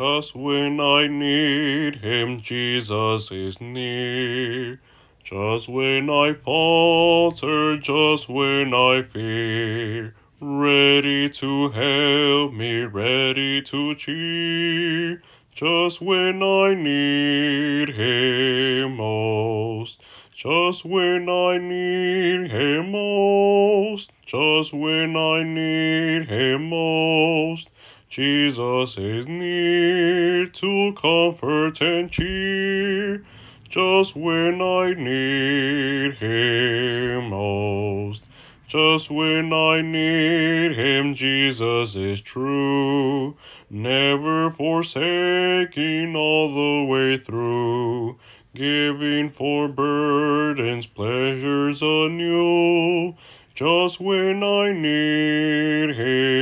Just when I need him, Jesus is near. Just when I falter, just when I fear, ready to help me, ready to cheer. Just when I need him most, just when I need him most, just when I need him most. Jesus is near to comfort and cheer just when I need him most. Just when I need him, Jesus is true, never forsaking all the way through, giving for burdens, pleasures anew, just when I need him.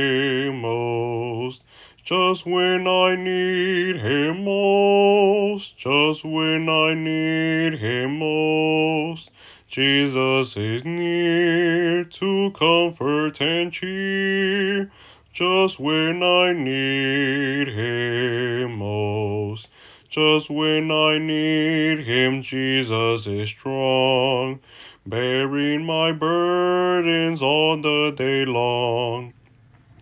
Just when I need him most, just when I need him most, Jesus is near to comfort and cheer. Just when I need him most, just when I need him, Jesus is strong, bearing my burdens all the day long.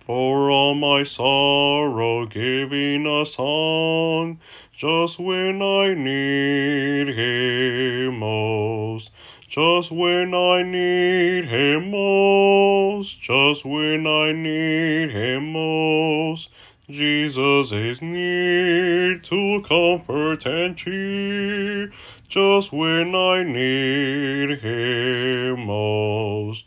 For all my sorrow, giving a song, just when I need him most. Just when I need him most, just when I need him most, Jesus is near to comfort and cheer, just when I need him most.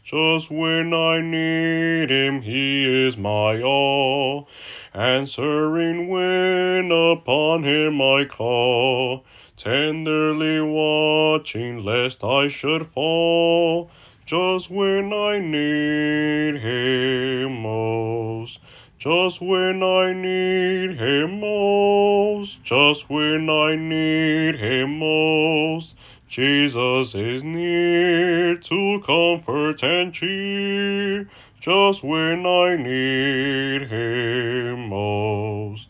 Just when I need him, he is my all. Answering when upon him I call, tenderly watching lest I should fall. Just when I need him most, just when I need him most, just when I need him most. Jesus is near to comfort and cheer just when I need him most.